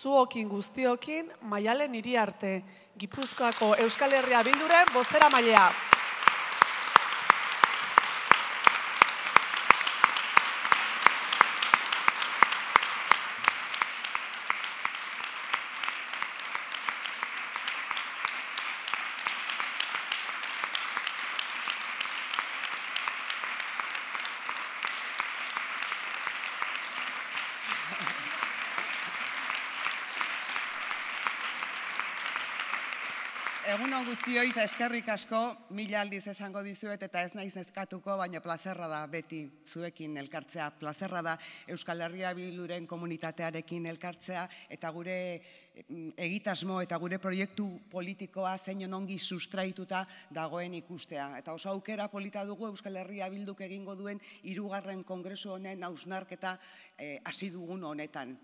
Zuokin guztiokin, maialen iriarte, Gipuzkoako Euskal Herria Bilduren, bozera mailea. Egun hon guztioi eta eskerrik asko, mila aldiz esango dizuet eta ez naiz eskatuko, baina plazerra da beti zuekin elkartzea, plazerra da Euskal Herria Biluren komunitatearekin elkartzea eta gure mm, egitasmo eta gure proiektu politikoa zein ongi sustraituta dagoen ikustea. Eta oso aukera polita dugu Euskal Herria Bilduk egingo duen irugarren kongresu honen hausnarketa eh, hasi dugun honetan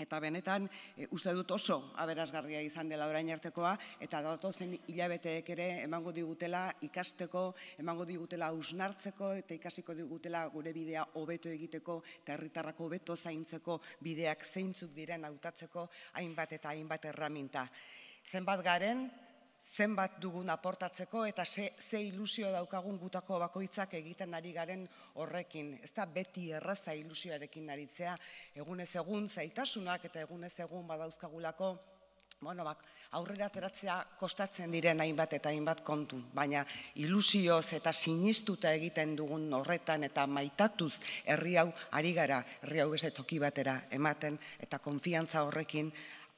eta benetan e, uste dut oso aberazgarria izan dela orain artekoa eta datozen hilabeteek ere emango digutela ikasteko, emango digutela usnartzeko eta ikasiko digutela gure bidea hobeto egiteko eta herritarrako hobeto zaintzeko bideak zeintzuk diren hautatzeko hainbat eta hainbat erraminta. Zenbat garen, zenbat dugun aportatzeko eta ze, ze ilusio daukagun gutako bakoitzak egiten ari garen horrekin. Ez da beti erraza ilusioarekin aritzea, egunez egun zaitasunak eta egunez egun badauzkagulako bueno, bak, aurrera ateratzea kostatzen diren hainbat eta hainbat kontu, baina ilusioz eta sinistuta egiten dugun horretan eta maitatuz herri hau ari gara, herri hau beste toki batera ematen eta konfiantza horrekin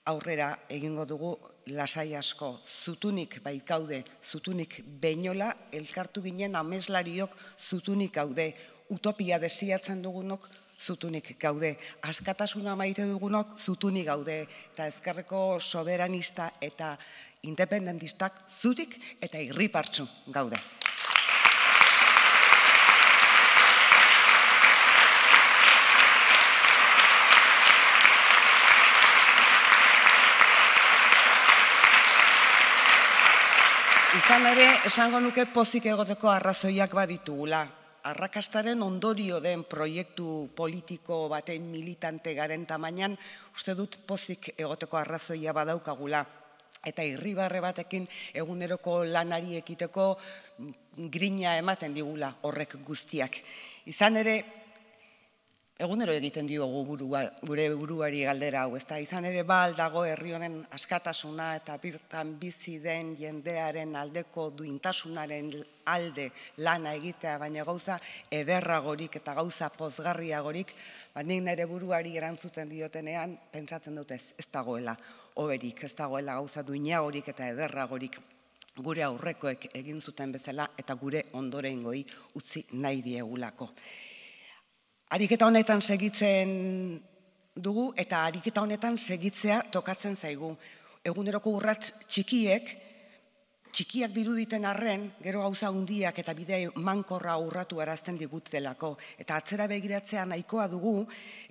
aurrera egingo dugu lasai asko, zutunik gaude, zutunik beinola, elkartu ginen ameslariok zutunik gaude, utopia desiatzen dugunok zutunik gaude, askatasuna maite dugunok zutunik gaude, eta ezkerreko soberanista eta independentistak zutik eta irripartzu gaude. Izan ere, esango nuke pozik egoteko arrazoiak baditugula. Arrakastaren ondorio den proiektu politiko baten militante garen tamainan, uste dut pozik egoteko arrazoia badaukagula. Eta irribarre batekin eguneroko lanari ekiteko grina ematen digula horrek guztiak. Izan ere, egunero egiten diogu burua, gure buruari galdera hau ezta izan ere bal dago herri honen askatasuna eta birtan bizi den jendearen aldeko duintasunaren alde lana egitea baina gauza ederragorik eta gauza pozgarriagorik ba nik nire buruari erantzuten diotenean pentsatzen dute ez dagoela oberik ez dagoela gauza duina horik eta ederragorik gure aurrekoek egin zuten bezala eta gure ondorengoi utzi nahi diegulako ariketa honetan segitzen dugu eta ariketa honetan segitzea tokatzen zaigu. Eguneroko urrats txikiek, txikiak diruditen arren, gero gauza hundiak eta bidea mankorra urratu arazten digutelako. Eta atzera begiratzea nahikoa dugu,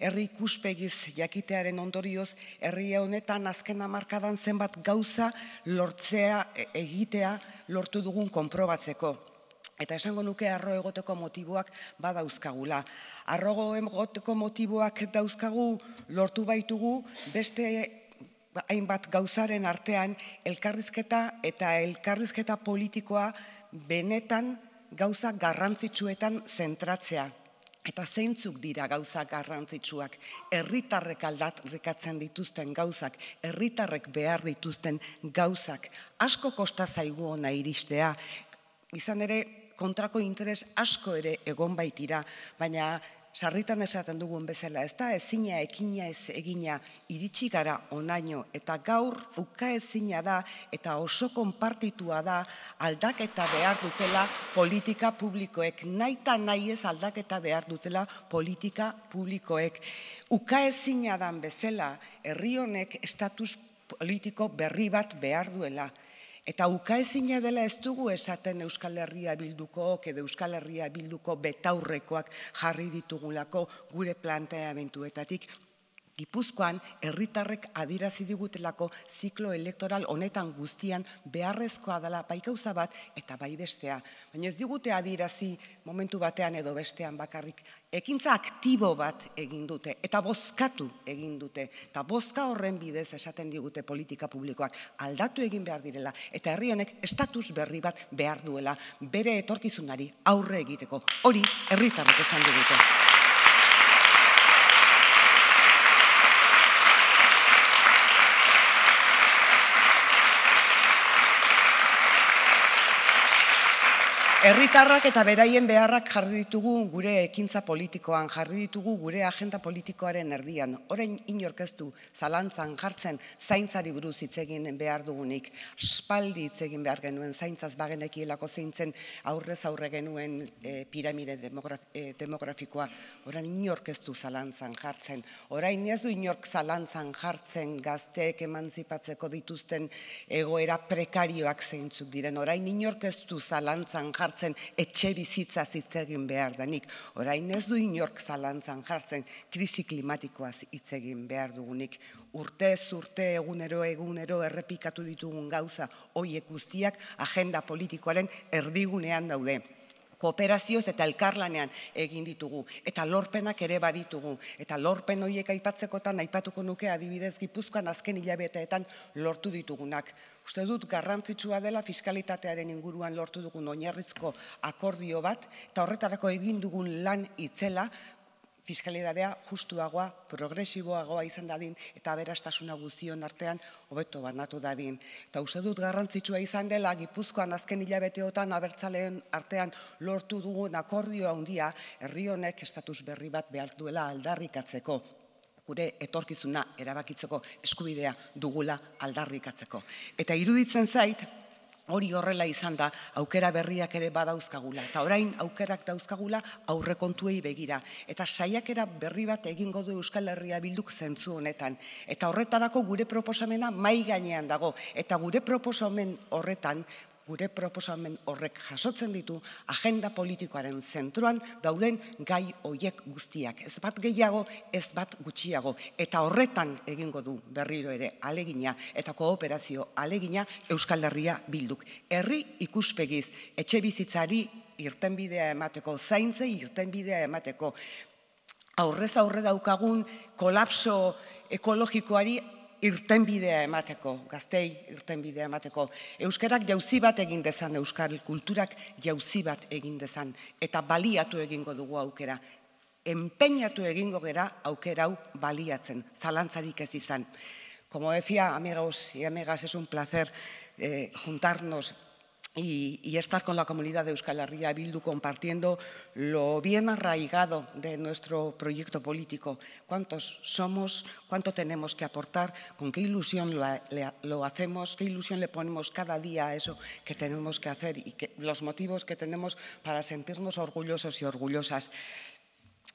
herri ikuspegiz jakitearen ondorioz, herri honetan azken amarkadan zenbat gauza lortzea e, egitea lortu dugun konprobatzeko. Eta esango nuke arro egoteko motiboak badauzkagula. Arrogoen egoteko motiboak dauzkagu lortu baitugu beste hainbat gauzaren artean elkarrizketa eta elkarrizketa politikoa benetan gauza garrantzitsuetan zentratzea. Eta zeintzuk dira gauza garrantzitsuak, herritarrek aldatrikatzen dituzten gauzak, herritarrek behar dituzten gauzak. Asko kosta zaigu iristea, izan ere kontrako interes asko ere egon baitira, baina sarritan esaten dugun bezala, ez da ezina ekina ez egina iritsi gara onaino eta gaur uka ezina da eta oso konpartitua da aldaketa behar dutela politika publikoek, naita nahi ez aldaketa behar dutela politika publikoek. Uka ezina dan bezala, herri honek estatus politiko berri bat behar duela. Eta uka dela ez dugu esaten Euskal Herria bilduko, edo Euskal Herria bilduko betaurrekoak jarri ditugulako gure plantea bentuetatik, Gipuzkoan herritarrek adierazi digutelako ziklo elektoral honetan guztian beharrezkoa dela bai bat eta bai bestea. Baina ez digute adierazi momentu batean edo bestean bakarrik ekintza aktibo bat egin dute eta bozkatu egin dute eta bozka horren bidez esaten digute politika publikoak aldatu egin behar direla eta herri honek estatus berri bat behar duela bere etorkizunari aurre egiteko. Hori herritarrek esan digute. Erritarrak eta beraien beharrak jarri ditugu gure ekintza politikoan, jarri ditugu gure agenda politikoaren erdian, orain inorkeztu zalantzan jartzen zaintzari buruz itzegin behar dugunik, spaldi itzegin behar genuen zaintzaz bagenek zeintzen aurrez aurre genuen eh, piramide e, demografikoa, orain inorkeztu zalantzan jartzen, orain ez du inork zalantzan jartzen gazteek emanzipatzeko dituzten egoera prekarioak zeintzuk diren, orain inorkeztu zalantzan jartzen, etxe bizitzaz itzegin behar danik, orain ez du inork zalantzan jartzen krisi klimatikoaz egin behar dugunik. Urtez, urte, egunero, egunero, errepikatu ditugun gauza, horiek guztiak agenda politikoaren erdigunean daude kooperazioz eta elkarlanean egin ditugu, eta lorpenak ere baditugu, eta lorpen horiek aipatzekotan aipatuko nuke adibidez gipuzkoan azken hilabeteetan lortu ditugunak. Uste dut garrantzitsua dela fiskalitatearen inguruan lortu dugun oinarrizko akordio bat, eta horretarako egin dugun lan itzela, fiskalidadea justuagoa, progresiboagoa izan dadin, eta berastasuna guzion artean hobeto banatu dadin. Eta uste dut garrantzitsua izan dela, Gipuzkoan azken hilabeteotan abertzaleen artean lortu dugun akordio handia, herri honek estatus berri bat behar duela aldarrikatzeko gure etorkizuna erabakitzeko eskubidea dugula aldarrikatzeko. Eta iruditzen zait, hori horrela izan da, aukera berriak ere badauzkagula. Eta orain aukerak dauzkagula aurrekontuei begira. Eta saiakera berri bat egingo du Euskal Herria bilduk zentzu honetan. Eta horretarako gure proposamena mai gainean dago. Eta gure proposamen horretan, gure proposamen horrek jasotzen ditu agenda politikoaren zentruan dauden gai hoiek guztiak. Ez bat gehiago, ez bat gutxiago. Eta horretan egingo du berriro ere alegina eta kooperazio alegina Euskal Herria bilduk. Herri ikuspegiz, etxe bizitzari irtenbidea emateko, zaintze irtenbidea emateko, aurrez aurre daukagun kolapso ekologikoari irtenbidea emateko, gaztei irtenbidea emateko. Euskarak jauzi bat egin dezan, Euskar kulturak jauzi bat egin dezan. Eta baliatu egingo dugu aukera. Empeñatu egingo gera aukerau baliatzen, zalantzarik ez izan. Como decía, amigos y amigas, es un placer eh, juntarnos y, estar con la comunidad de Euskal Herria Bildu compartiendo lo bien arraigado de nuestro proyecto político. ¿Cuántos somos? ¿Cuánto tenemos que aportar? ¿Con qué ilusión lo, hacemos? ¿Qué ilusión le ponemos cada día a eso que tenemos que hacer y los motivos que tenemos para sentirnos orgullosos y orgullosas?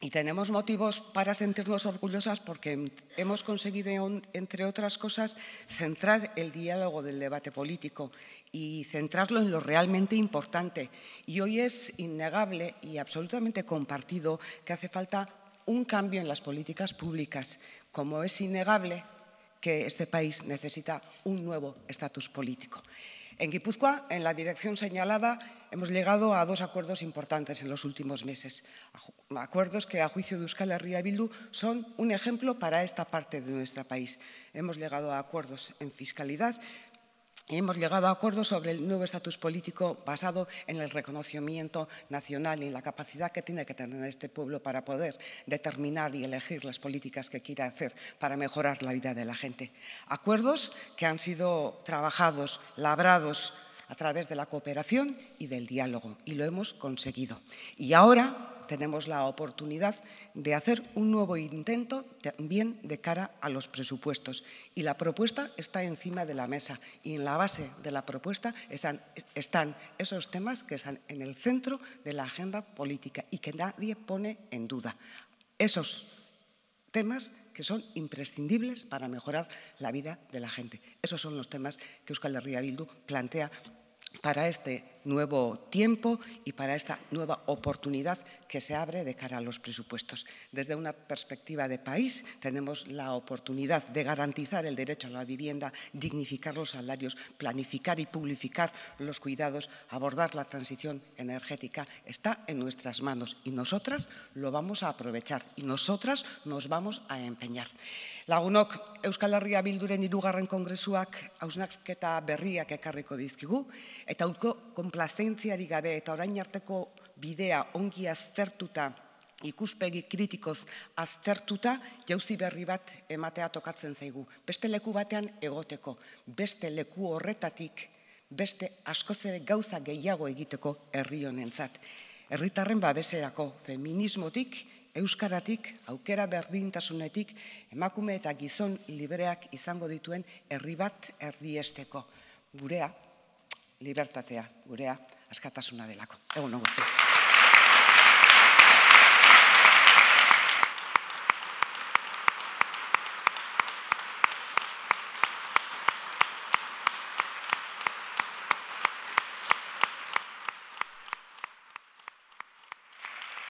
Y tenemos motivos para sentirnos orgullosas porque hemos conseguido, entre otras cosas, centrar el diálogo del debate político y centrarlo en lo realmente importante. Y hoy es innegable y absolutamente compartido que hace falta un cambio en las políticas públicas, como es innegable que este país necesita un nuevo estatus político. En Guipúzcoa, en la dirección señalada, hemos llegado a dos acuerdos importantes en los últimos meses. Acuerdos que, a juicio de Euskal Herria Bildu, son un ejemplo para esta parte de nuestro país. Hemos llegado a acuerdos en fiscalidad hemos llegado a acuerdos sobre el nuevo estatus político basado en el reconocimiento nacional y en la capacidad que tiene que tener este pueblo para poder determinar y elegir las políticas que quiera hacer para mejorar la vida de la gente. Acuerdos que han sido trabajados, labrados a través de la cooperación y del diálogo y lo hemos conseguido. Y ahora tenemos la oportunidad de hacer un nuevo intento también de cara a los presupuestos. Y la propuesta está encima de la mesa y en la base de la propuesta están, esos temas que están en el centro de la agenda política y que nadie pone en duda. Esos temas que son imprescindibles para mejorar la vida de la gente. Esos son los temas que Euskal Herria Bildu plantea para este nuevo tiempo y para esta nueva oportunidad que se abre de cara a los presupuestos. Desde una perspectiva de país tenemos la oportunidad de garantizar el derecho a la vivienda, dignificar los salarios, planificar y publicar los cuidados, abordar la transición energética. Está en nuestras manos y nosotras lo vamos a aprovechar y nosotras nos vamos a empeñar. Lagunok, Euskal Herria Bilduren irugarren kongresuak hausnaketa berriak ekarriko dizkigu eta utko complacentziari gabe eta orain arteko bidea ongi aztertuta ikuspegi kritikoz aztertuta jauzi berri bat ematea tokatzen zaigu. Beste leku batean egoteko, beste leku horretatik, beste askoz gauza gehiago egiteko herri honentzat. Herritarren babeserako feminismotik, euskaratik, aukera berdintasunetik, emakume eta gizon libreak izango dituen herri bat erdiesteko. Gurea, libertatea gurea askatasuna delako. Egun guztiak.